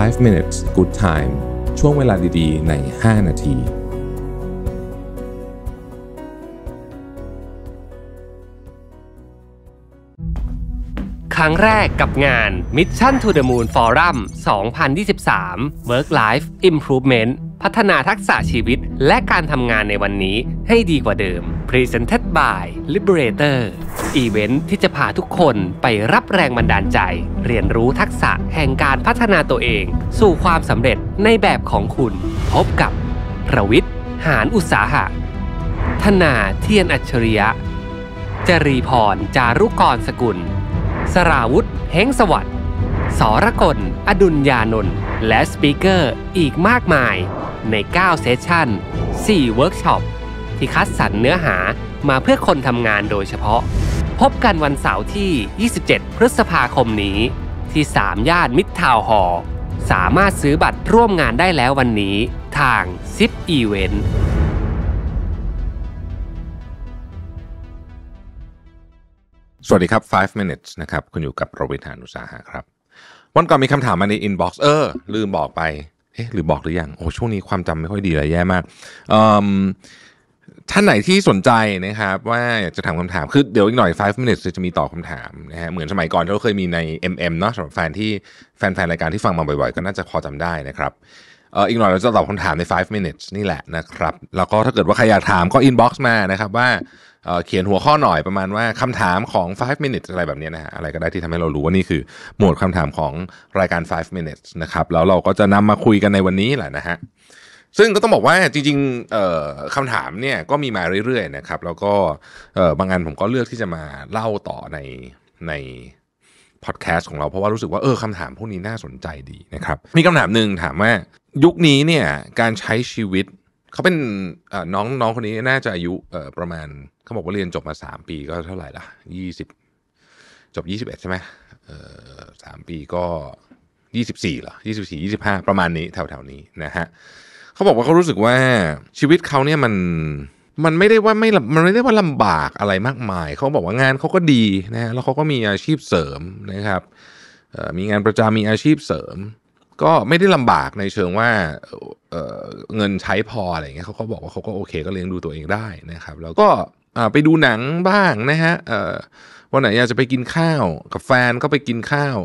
5 minutes good time ช่วงเวลาดี ๆใน 5 นาที ครั้งแรกกับงาน Mission to the Moon Forum 2023 Work Life Improvement พัฒนาทักษะชีวิตและการทำงานในวันนี้ให้ดีกว่าเดิม Presented by Liberator อีเวนท์ที่จะพาทุกคนไปรับแรงบันดาลใจ เรียนรู้ทักษะแห่งการพัฒนาตัวเอง สู่ความสำเร็จในแบบของคุณ พบกับ ประวิทย์ หานอุตสาหะ ธนาเทียนอัจฉริยะ จรีพรจารุกรสกุล สราวุธเฮงสวัสดิ์ สรกลอดุลยานนท์และสปีกเกอร์อีกมากมายใน 9 เซสชั่น 4 เวิร์กช็อป ที่คัดสรรเนื้อหามาเพื่อคนทำงานโดยเฉพาะพบกันวันเสาร์ที่ 27 พฤษภาคมนี้ที่3ย่านมิตรทาวหอสามารถซื้อบัตรร่วมงานได้แล้ววันนี้ทางซิปอีเวนต์สวัสดีครับ 5 minutes นะครับคุณอยู่กับโรบิทานุสาหะครับ วันก่อนมีคำถามมาในอินบ็อกซ์เออลืมบอกไปเอ๊ะหรือบอกหรือยังโอ้ช่วงนี้ความจำไม่ค่อยดีเลยแย่มากท่านไหนที่สนใจนะครับ ว่าอยากจะถามคำถามคือเดี๋ยวอีกหน่อย5 minutes จะมีตอบคำถามนะฮะเหมือนสมัยก่อนที่เราเคยมีใน MM เนาะสำหรับแฟนที่แฟนๆรายการที่ฟังมาบ่อยๆ ก็น่าจะพอจำได้นะครับเอออีกหน่อยเราจะตอบคำถามใน5 minutes นี่แหละนะครับ แล้วก็ถ้าเกิดว่าใครอยากถามก็ inbox มานะครับ ว่าเเขียนหัวข้อหน่อยประมาณว่าคำถามของ5 minutes อะไรแบบนี้นะฮะอะไรก็ได้ที่ทำให้เรารู้ ว่านี่คือหมวดคำถามของรายการ5 minutes นะครับ แล้วเราก็จะนำมาคุยกันในวันนี้แหละนะฮะซึ่งก็ต้องบอกว่าจริงๆคำถามเนี่ยก็มีมาเรื่อยๆ นะครับ แล้วก็บางงานผมก็เลือกที่จะมาเล่าต่อในในพอดแคสต์ของเราเพราะว่ารู้สึกว่าเออคำถามพวกนี้น่าสนใจดีนะครับ มีคำถามหนึ่งถามว่า ยุคนี้เนี่ยการใช้ชีวิต เขาเป็นน้องน้องคนนี้น่าจะอายุประมาณเขาบอกว่าเรียนจบมา 3 ปีก็เท่าไหร่ละ20 จบ 21 ใช่ไหมสามปีก็ 24เหรอ24 25ประมาณนี้แถวๆนี้นะฮะเขาบอกว่าเขารู้สึกว่าชีวิตเขาเนี่ยมันมันไม่ได้ว่าไม่มันไม่ได้ว่าลำบากอะไรมากมาย เขาบอกว่างานเขาก็ดีนะแล้วเขาก็มีอาชีพเสริมนะครับมีงานประจำมีอาชีพเสริม ก็ไม่ได้ลำบากในเชิงว่าเเงินใช้พออะไรเงี้ยเขาก็บอกว่าเขาก็โอเคก็เลี้ยงดูตัวเองได้นะครับ แล้วก็ไปดูหนังบ้างนะฮะวันไหนอยากจะไปกินข้าวกับแฟนก็ไปกินข้าว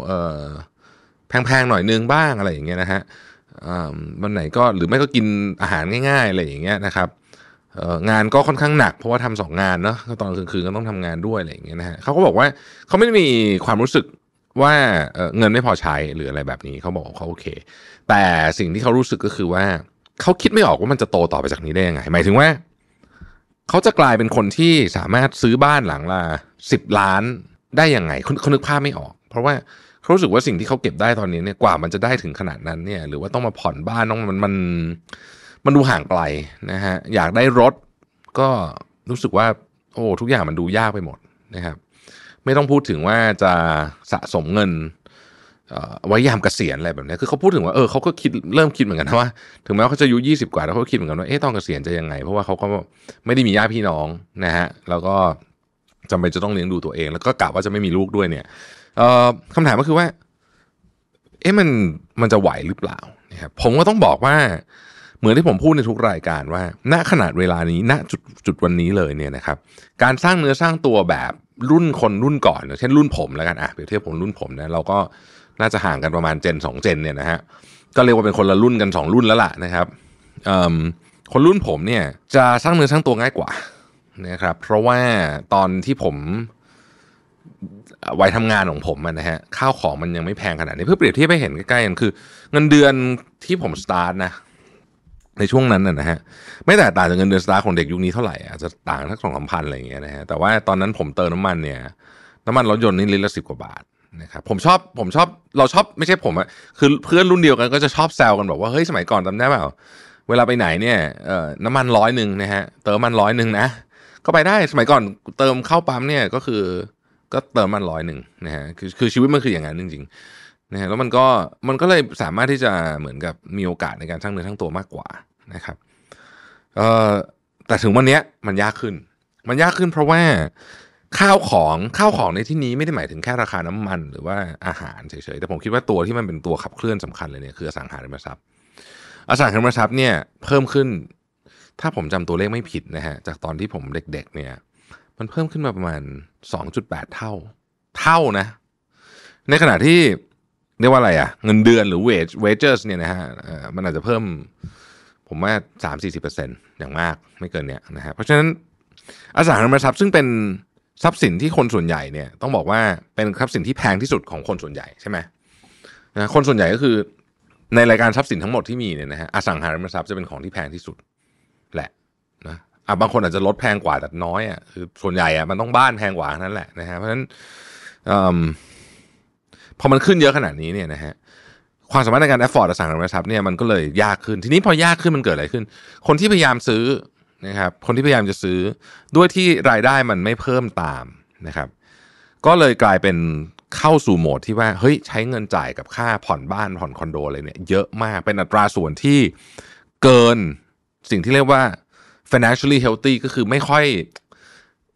แพงๆหน่อยนึงบ้างอะไรอย่างเงี้ยนะฮะวันไหนก็หรือไม่ก็กินอาหารง่ายๆอะไรอย่างเงี้ยนะครับงานก็ค่อนข้างหนักเพราะว่าทำสองงานเนาะตอนกลางคืนก็ต้องทำงานด้วยอะไรอย่างเงี้ยนะฮะเขาก็บอกว่าเขาไม่ได้มีความรู้สึกว่าเงินไม่พอใช้หรืออะไรแบบนี้เขาบอกเขาโอเค แต่สิ่งที่เขารู้สึกก็คือว่าเขาคิดไม่ออกว่ามันจะโตต่อไปจากนี้ได้ยังไง หมายถึงว่าเขาจะกลายเป็นคนที่สามารถซื้อบ้านหลังละสิบล้านได้ยังไงเขานึกภาพไม่ออก เพราะว่าเขารู้สึกว่าสิ่งที่เขาเก็บได้ตอนนี้เนี่ยกว่ามันจะได้ถึงขนาดนั้นเนี่ยหรือว่าต้องมาผ่อนบ้านต้องมันมันมันดูห่างไกลนะฮะอยากได้รถก็รู้สึกว่า โอ้ทุกอย่างมันดูยากไปหมดนะครับไม่ต้องพูดถึงว่าจะสะสมเงินไว้ยามเกษียณอะไรแบบนี้คือเขาพูดถึงว่าเออเขาก็คิดเริ่มคิดเหมือนกันนะว่า ถึงแม้ว่าเขาจะอายุ20กว่าแล้วเขาคิดเหมือนกันว่าเอ๊ะตองเกษียณจะยังไงเพราะว่าเขาก็ไม่ได้มีญาติพี่น้องนะฮะแล้วก็จำเป็นจะต้องเลี้ยงดูตัวเอง แล้วก็กะว่าจะไม่มีลูกด้วยเนี่ยเอ่อคำถามก็คือว่า เอ๊ะมันมันจะไหวหรือเปล่านะครับ ผมก็ต้องบอกว่าเหมือนที่ผมพูดในทุกรายการว่า ณขนาดเวลานี้ณจุดจุดวันนี้เลยเนี่ยนะครับการสร้างเนื้อสร้างตัวแบบรุ่นคนรุ่นก่อนเช่นรุ่นผมแล้วกันอ่ะเปรียบเทียบผมรุ่นผมนะเราก็น่าจะห่างกันประมาณเจนสองเจนเนี่ยนะฮะก็เรียกว่าเป็นคนละรุ่นกัน 2 รุ่นแล้วล่ะนะครับคนรุ่นผมเนี่ยจะสร้างเนื้อสร้างตัวง่ายกว่านะครับเพราะว่าตอนที่ผมวัยทำงานของผมนะฮะข้าวของมันยังไม่แพงขนาดนี้เพื่อเปรียบเทียบให้เห็นใกล้ๆกันคือเงินเดือนที่ผมสตาร์ทนะ ในช่วงนั้นนะฮะไม่แต่ต่างจากเงินเดือนสตาร์ทของเด็กยุคนี้เท่าไหร่อาจจะต่างทักสองสามพันอะไรอย่างเงี้ยนะฮะแต่ว่าตอนนั้นผมเติมน้ำมันเนี่ยน้ำมันรถยนต์นี่ลิตรละสิบกว่าบาทนะครับผมชอบผมชอบ เราชอบไม่ใช่ผมอะคือเพื่อนรุ่นเดียวกัน ก็จะชอบแซวกันบอกว่าเฮ้ยสมัยก่อนจำได้เปล่า เวลาไปไหนเนี่ยน้ำมันร้อยหนึ่งนะฮะ เติมมันร้อยหนึ่งนะก็ไปได้สมัยก่อนเติมเข้าปั๊มเนี่ย ก็คือก็เติมมันร้อยหนึ่งนะฮะคือคือชีวิตมันคืออย่างนั้นจริงๆนะฮะแล้วมันก็มันก็เลยสามารถที่จะเหมือนกับมีโอกาสในการชั้งเนื้อทั้งตัวมากกว่านะครับเอ่อแต่ถึงวันนี้มันยากขึ้น มันยากขึ้น เพราะว่าข้าวของข้าวของในที่นี้ไม่ได้หมายถึงแค่ราคาน้ำมันหรือว่าอาหารเฉยๆแต่ผมคิดว่าตัวที่มันเป็นตัวขับเคลื่อนสำคัญเลยเนี่ยคืออสังหาริมทรัพย์อสังหาริมทรัพย์เนี่ย เพิ่มขึ้น ถ้าผมจำตัวเลขไม่ผิดนะฮะจากตอนที่ผมเด็ก ๆ เนี่ยมันเพิ่มขึ้นมาประมาณ 2.8 เท่า เท่านะ ในขณะที่เรียกว่าอะไรอะ่ะ เงินเดือนหรือ wage wages เนี่ยนะฮะมันอาจจะเพิ่ม ผมว่า 3-40%อย่างมาก ไม่เกินเนี้ยนะฮะ เพราะฉะนั้น อสังหาริมทรัพย์ ซึ่งเป็นทรัพย์สินที่คนส่วนใหญ่เนี่ย ต้องบอกว่า เป็นทรัพย์สินที่แพงที่สุดของคนส่วนใหญ่ใช่ไหมนะ คนส่วนใหญ่ก็คือ ในรายการทรัพย์สินทั้งหมดที่มีเนี่ยนะฮะ อสังหาริมทรัพย์จะเป็นของที่แพงที่สุดแหละนะอ่ะบางคนอาจจะลดแพงกว่าแต่น้อยอ่ะคือส่วนใหญ่อ่ะมันต้องบ้านแพงกว่านั้นแหละนะฮะเพราะฉะนั้นอพอมันขึ้นเยอะขนาดนี้เนี่ยนะฮะความสามารถในการ afford อสังหาริมทรัพย์เนี่ยมันก็เลยยากขึ้นทีนี้พอยากขึ้นมันเกิดอะไรขึ้น คนที่พยายามซื้อนะครับคนที่พยายามจะซื้อด้วยที่รายได้มันไม่เพิ่มตามนะครับ ก็เลยกลายเป็นเข้าสู่โหมดที่ว่าเฮ้ยใช้เงินจ่ายกับค่าผ่อนบ้านผ่อนคอนโดอะไรเนี่ยเยอะมากเป็นอัตราส่วนที่เกินสิ่งที่เรียกว่า financially healthy ก็คือไม่ค่อย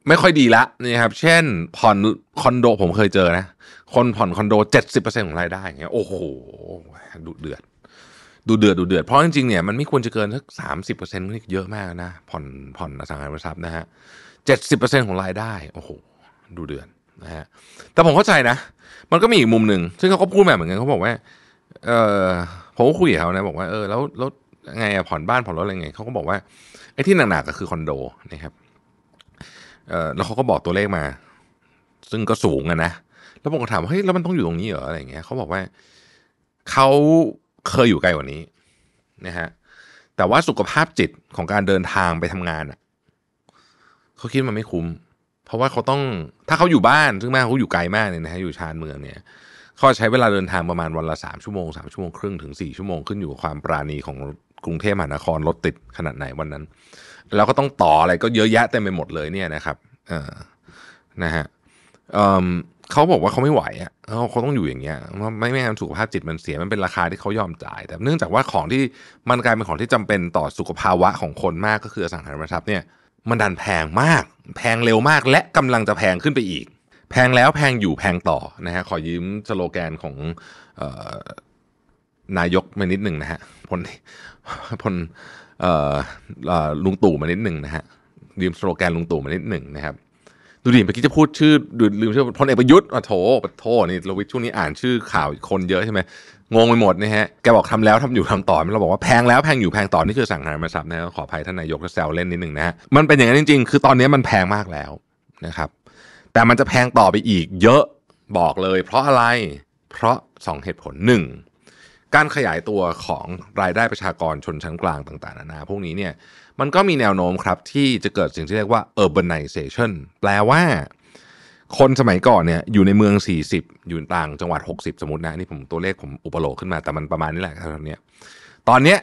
ไม่ค่อยดีละนี่ครับ เช่นผ่อนคอนโดผมเคยเจอนะคนผ่อนคอนโด 70%ของรายได้อย่างเงี้ยโอ้โหดูเดือด ดูเดือดดูเดือด เพราะจริงๆเนี่ยมันไม่ควรจะเกินสักสามสิบเปอร์เซ็นต์นี่เยอะมากนะผ่อนผ่อนอสังหาริมทรัพย์นะฮะเจ็ดสิบเปอร์เซ็นต์ของรายได้ โอ้โหดูเดือดนะฮะแต่ผมเข้าใจนะมันก็มีอีกมุมหนึ่งซึ่งเขาก็พูดแบบเหมือนกันเขาบอกว่า เออผมก็คุยกับเขานะบอกว่าเออแล้วแล้วไงอะผ่อนบ้านผ่อนรถอะไรไงเขาก็บอกว่าอ้ที่หนักๆก็คือคอนโดนะครับแล้วเขาก็บอกตัวเลขมา ซึ่งก็สูงอะนะ แล้วผมก็ถามว่าเฮ้ยแล้วมันต้องอยู่ตรงนี้เหรออะไรอย่างเงี้ยเขาบอกว่าเขาเคยอยู่ไกลกว่านี้นะฮะ แต่ว่าสุขภาพจิตของการเดินทางไปทำงานอ่ะเขาคิดมันไม่คุ้มเพราะว่าเขาต้องถ้าเขาอยู่บ้านซึ่งแม่เขาอยู่ไกลมากเนี่ยนะฮะอยู่ชานเมืองเนี่ยเขาใช้เวลาเดินทางประมาณวันละสามชั่วโมงสามชั่วโมงครึ่งถึงสี่ชั่วโมงขึ้น อยู่กับความปราณีของกรุงเทพมหานครรถติดขนาดไหนวันนั้น แล้วก็ต้องต่ออะไรก็เยอะแยะเต็มไปหมดเลยเนี่ยนะครับเออนะฮะเขาบอกว่าเขาไม่ไหวอ่ะเขาต้องอยู่อย่างเงี้ยไม่ไม่งั้นสุขภาพจิตมันเสียมันเป็นราคาที่เขายอมจ่ายแต่เนื่องจากว่าของที่มันกลายเป็นของที่จำเป็นต่อสุขภาวะของคนมากก็คือสังหาริมทรัพย์เนี่ย มันดันแพงมาก แพงเร็วมาก และกำลังจะแพงขึ้นไปอีก แพงแล้วแพงอยู่แพงต่อนะฮะขอยืมสโลแกนของนายกมานิดหนึ่งนะฮะ พล พลลุงตู่มานิดหนึ่งนะฮะยืมสโลแกนลุงตู่มานิดหนึ่งนะครับ ดูดิเมื่อกี้จะพูดชื่อลืมชื่อพลเอกประยุทธ์อ่ะโถปะโทนี่รวิช่วงนี้อ่านชื่อข่าวคนเยอะใช่ไหมงงไปหมดนะฮะ แกบอกทำแล้วทำอยู่ทำต่อเราบอกว่าแพงแล้วแพงอยู่แพงต่อ นี่คือสั่งหามาสับนะขออภัยท่านนายกแซวเล่นนิดหนึ่งนะฮะ มันเป็นอย่างนั้นจริง ๆ คือ ตอนนี้มันแพงมากแล้วนะครับ แต่มันจะแพงต่อไปอีก เยอะ บอกเลย เพราะอะไร เพราะ2เหตุผล1การขยายตัวของรายได้ประชากรชนชั้นกลางต่างๆ นานาพวกนี้เนี่ยมันก็มีแนวโน้มครับที่จะเกิดสิ่งที่เรียกว่า urbanization แปลว่าคนสมัยก่อนเนี่ยอยู่ในเมือง 40 อยู่ต่างจังหวัด 60 สมมตินะนี่ผมตัวเลขผมอุปโลกขึ้นมาแต่มันประมาณนี้แหละครับอนี้ตอนนี้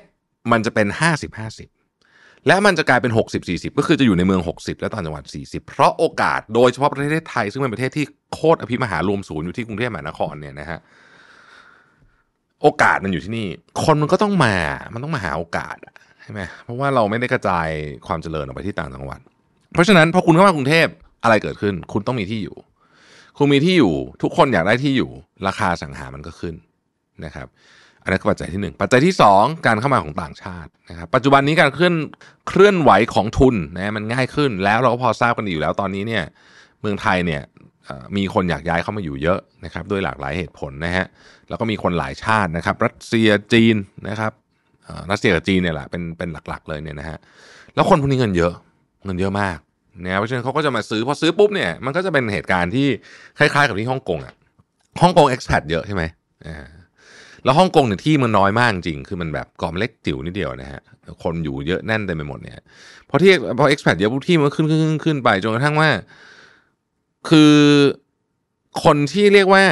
มันจะเป็น 50 50 และมันจะกลายเป็น 60 40 ก็คือจะอยู่ในเมือง 60 และต่างจังหวัด 40 เพราะโอกาสโดยเฉพาะประเทศไทยซึ่งเป็นประเทศที่โคตรอภิมหารวมศูนย์อยู่ที่กรุงเทพมหานครเนี่ยนะฮะโอกาสมันอยู่ที่นี่ คนมันก็ต้องมา มันต้องมาหาโอกาสใช่ไหมเพราะว่าเราไม่ได้กระจายความเจริญออกไปที่ต่างจังหวัด เพราะฉะนั้นพอคุณเข้ามากรุงเทพอะไรเกิดขึ้น คุณต้องมีที่อยู่ คุณมีที่อยู่ ทุกคนอยากได้ที่อยู่ ราคาสังหามันก็ขึ้นนะครับ อันนี้ปัจจัยที่1ปัจจัยที่ 2 การเข้ามาของต่างชาตินะครับ ปัจจุบันนี้การเคลื่อนเคลื่อนไหวของทุนนะมันง่ายขึ้น แล้วเราก็พอทราบกันอยู่แล้วตอนนี้เนี่ยเมืองไทยเนี่ยมีคนอยากย้ายเข้ามาอยู่เยอะนะครับด้วยหลากหลายเหตุผลนะฮะแล้วก็มีคนหลายชาตินะครับรัสเซียจีนนะครับรัสเซียกับจีนเนี่ยแหละเป็นเป็นหลักๆเลยเนี่ยนะฮะแล้วคนพวกนี้เงินเยอะเงินเยอะมากนะเพราะฉะนั้นเขาก็จะมาซื้อพอซื้อปุ๊บเนี่ยมันก็จะเป็นเหตุการณ์ที่คล้ายๆกับที่ฮ่องกงอ่ะฮ่องกงเอ็กซ์แพดเยอะใช่ไหมอ่าแล้วฮ่องกงเนี่ยที่มันน้อยมากจริงคือมันแบบกอมเล็กจิ๋วนิดเดียวนะฮะคนอยู่เยอะแน่นเต็มไปหมดเนี่ยพอที่พอเอ็กซ์แพดเยอะที่มันขึ้นขึ้นขึ้นไปจนกระทั่งว่าคือคนที่เรียกว่า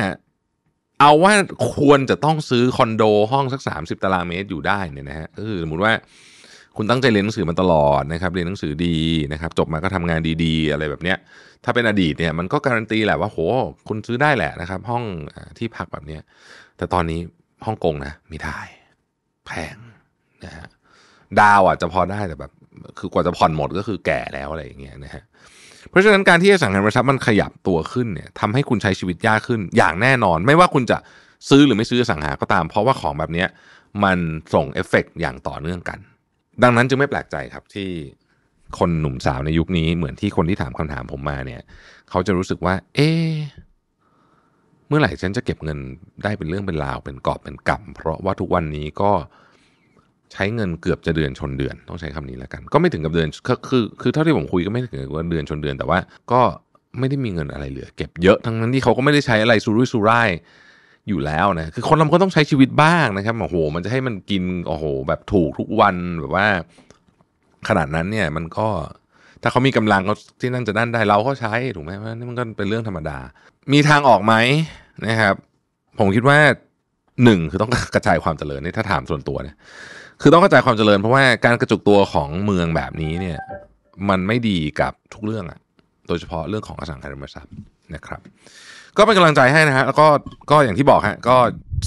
เอาว่าควรจะต้องซื้อคอนโดห้องสัก30ตารางเมตรอยู่ได้เนี่ยนะฮะก็คือสมมติว่า คุณตั้งใจเรียนหนังสือมาตลอดนะครับเรียนหนังสือดีนะครับ จบมาก็ทำงานดี ๆ อะไรแบบเนี้ยถ้าเป็นอดีตเนี่ย มันก็การันตีแหละว่าโหคุณซื้อได้แหละนะครับ ห้องที่พักแบบเนี้ย แต่ตอนนี้ฮ่องกงนะมีได้แพงนะฮะดาวอ่ะจะพอได้แต่แบบคือกว่าจะผ่อนหมดก็คือแก่แล้วอะไรอย่างเงี้ยนะฮะเเพราะฉะนั้นการที่อสังหาริมทรัพย์มันขยับตัวขึ้นเนี่ยทำให้คุณใช้ชีวิตยากขึ้นอย่างแน่นอน ไม่ว่าคุณจะซื้อหรือไม่ซื้อสังหาก็ตาม เพราะว่าของแบบนี้ มันส่งเอฟเฟกอย่างต่อเนื่องกัน ดังนั้นจึงไม่แปลกใจครับที่คนหนุ่มสาวในยุคนี้ เหมือนที่คนที่ถามคำถามผมมาเนี่ยเขาจะรู้สึกว่า เอ๊เมื่อไหร่ฉันจะเก็บเงินได้เป็นเรื่องเป็นราวเป็นกอบเป็นกำเพราะว่าทุกวันนี้ก็ใช้เงินเกือบจะเดือนชนเดือน ต้องใช้คำนี้แล้วกัน ก็ไม่ถึงกับเดือนคือคือคือเท่าที่ผมคุยก็ไม่ถึงกับเดือนชนเดือนแต่ว่า ก็ไม่ได้มีเงินอะไรเหลือ เก็บเยอะ ทั้งนั้นที่เขาก็ไม่ได้ใช้อะไรซูรุ่ยซูร่ายอยู่แล้วนะคือคนเราก็ต้องใช้ชีวิตบ้างนะครับโอ้โห มันจะให้มันกินโอ้โห แบบถูกทุกวันแบบว่า ขนาดนั้นเนี่ย มันก็ถ้าเขามีกำลังเขาที่นั่นจะนั่นได้เราก็ใช้ถูกไหมานี่มันก็เป็นเรื่องธรรมดา มีทางออกไหมนะครับ ผมคิดว่าหนึ่งคือต้องกระจายความเจริญนี่ถ้าถามส่วนตัวเนี่ยคือต้องเข้าใจความเจริญเพราะว่าการกระจุกตัวของเมืองแบบนี้เนี่ยมันไม่ดีกับทุกเรื่องอะโดยเฉพาะเรื่องของอสังหาริมทรัพย์นะครับ ก็เป็นกำลังใจให้นะฮะแล้วก็ก็อย่างที่บอกฮะก็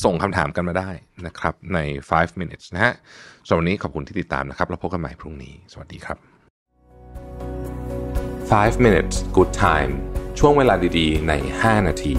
ส่งคำถามกันมาได้นะครับใน 5 minutes นะฮะสำหรับวันนี้ขอบคุณที่ติดตามนะครับ แล้วพบกันใหม่พรุ่งนี้ สวัสดีครับ 5 minutes good time ช่วงเวลาดี ๆ ใน 5 นาที